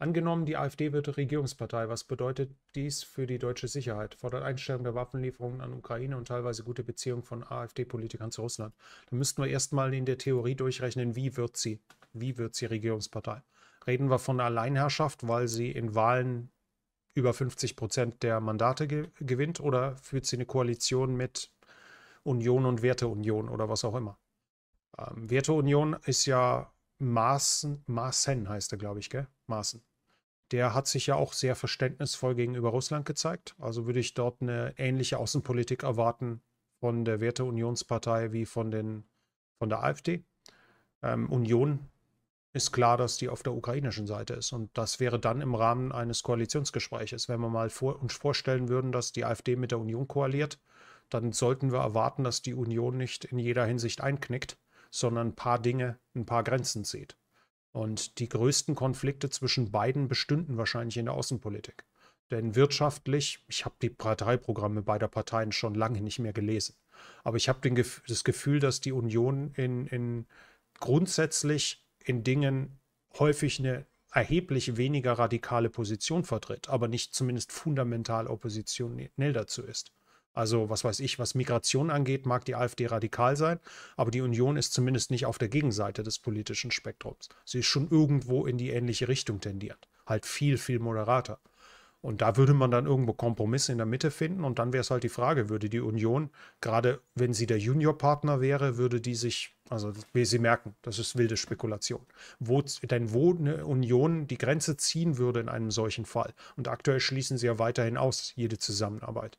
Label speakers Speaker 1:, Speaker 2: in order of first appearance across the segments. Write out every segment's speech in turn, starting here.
Speaker 1: Angenommen, die AfD wird Regierungspartei, was bedeutet dies für die deutsche Sicherheit? Fordert Einstellung der Waffenlieferungen an Ukraine und teilweise gute Beziehungen von AfD-Politikern zu Russland. Da müssten wir erstmal in der Theorie durchrechnen, wie wird sie, wie wird sie Regierungspartei? Reden wir von Alleinherrschaft, weil sie in Wahlen über 50 Prozent der Mandate ge gewinnt oder führt sie eine Koalition mit Union und Werteunion oder was auch immer? Ähm, Werteunion ist ja Maßen, Maßen heißt er, glaube ich, gell? Maßen der hat sich ja auch sehr verständnisvoll gegenüber Russland gezeigt. Also würde ich dort eine ähnliche Außenpolitik erwarten von der Werteunionspartei wie von, den, von der AfD. Ähm, Union ist klar, dass die auf der ukrainischen Seite ist. Und das wäre dann im Rahmen eines Koalitionsgespräches. Wenn wir mal vor, uns vorstellen würden, dass die AfD mit der Union koaliert, dann sollten wir erwarten, dass die Union nicht in jeder Hinsicht einknickt, sondern ein paar Dinge, ein paar Grenzen zieht. Und die größten Konflikte zwischen beiden bestünden wahrscheinlich in der Außenpolitik. Denn wirtschaftlich, ich habe die Parteiprogramme beider Parteien schon lange nicht mehr gelesen, aber ich habe das Gefühl, dass die Union in, in grundsätzlich in Dingen häufig eine erheblich weniger radikale Position vertritt, aber nicht zumindest fundamental oppositionell dazu ist. Also was weiß ich, was Migration angeht, mag die AfD radikal sein, aber die Union ist zumindest nicht auf der Gegenseite des politischen Spektrums. Sie ist schon irgendwo in die ähnliche Richtung tendiert. Halt viel, viel moderater. Und da würde man dann irgendwo Kompromisse in der Mitte finden. Und dann wäre es halt die Frage, würde die Union, gerade wenn sie der Juniorpartner wäre, würde die sich, also wie Sie merken, das ist wilde Spekulation. Wo, denn wo eine Union die Grenze ziehen würde in einem solchen Fall. Und aktuell schließen sie ja weiterhin aus jede Zusammenarbeit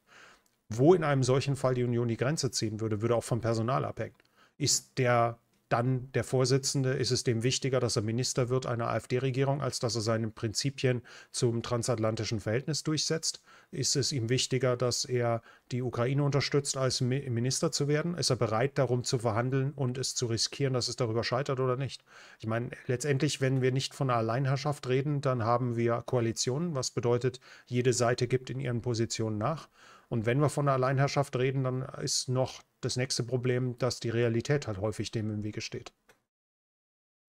Speaker 1: wo in einem solchen Fall die Union die Grenze ziehen würde, würde auch vom Personal abhängen. Ist der dann der Vorsitzende, ist es dem wichtiger, dass er Minister wird einer AfD-Regierung, als dass er seine Prinzipien zum transatlantischen Verhältnis durchsetzt? Ist es ihm wichtiger, dass er die Ukraine unterstützt, als Minister zu werden? Ist er bereit, darum zu verhandeln und es zu riskieren, dass es darüber scheitert oder nicht? Ich meine, letztendlich, wenn wir nicht von einer Alleinherrschaft reden, dann haben wir Koalitionen, was bedeutet, jede Seite gibt in ihren Positionen nach. Und wenn wir von der Alleinherrschaft reden, dann ist noch das nächste Problem, dass die Realität halt häufig dem im Wege steht.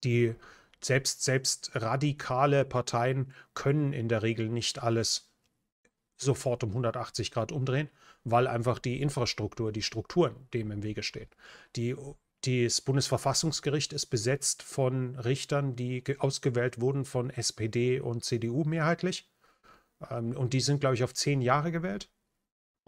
Speaker 1: Die selbst, selbst radikale Parteien können in der Regel nicht alles sofort um 180 Grad umdrehen, weil einfach die Infrastruktur, die Strukturen dem im Wege stehen. Die, das Bundesverfassungsgericht ist besetzt von Richtern, die ausgewählt wurden von SPD und CDU mehrheitlich. Ähm, und die sind, glaube ich, auf zehn Jahre gewählt.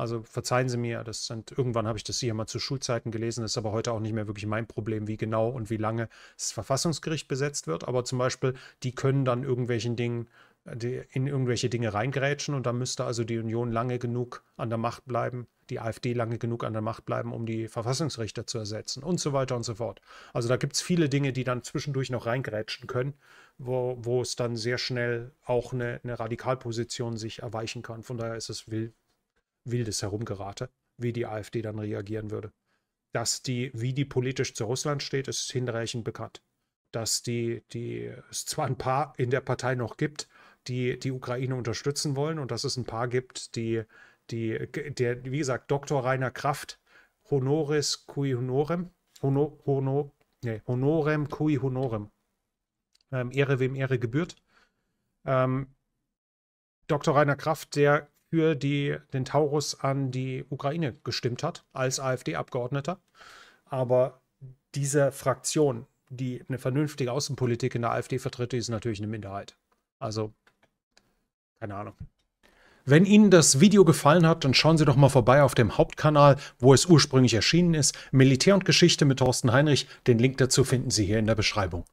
Speaker 1: Also verzeihen Sie mir, das sind, irgendwann habe ich das hier mal zu Schulzeiten gelesen, das ist aber heute auch nicht mehr wirklich mein Problem, wie genau und wie lange das Verfassungsgericht besetzt wird. Aber zum Beispiel, die können dann irgendwelchen Dingen, äh, in irgendwelche Dinge reingrätschen und dann müsste also die Union lange genug an der Macht bleiben, die AfD lange genug an der Macht bleiben, um die Verfassungsrichter zu ersetzen und so weiter und so fort. Also da gibt es viele Dinge, die dann zwischendurch noch reingrätschen können, wo, wo es dann sehr schnell auch eine, eine Radikalposition sich erweichen kann. Von daher ist es, will, wildes Herumgerate, wie die AfD dann reagieren würde. Dass die, wie die politisch zu Russland steht, ist hinreichend bekannt. Dass die, die, es zwar ein paar in der Partei noch gibt, die die Ukraine unterstützen wollen und dass es ein paar gibt, die, die der, wie gesagt, Dr. Rainer Kraft, Honoris cui honorem, honor, honor, nee, honorem cui honorem, ähm, Ehre wem Ehre gebührt. Ähm, Dr. Rainer Kraft, der für die, den Taurus an die Ukraine gestimmt hat, als AfD-Abgeordneter. Aber diese Fraktion, die eine vernünftige Außenpolitik in der AfD vertritt, ist natürlich eine Minderheit. Also, keine Ahnung. Wenn Ihnen das Video gefallen hat, dann schauen Sie doch mal vorbei auf dem Hauptkanal, wo es ursprünglich erschienen ist. Militär und Geschichte mit Thorsten Heinrich. Den Link dazu finden Sie hier in der Beschreibung.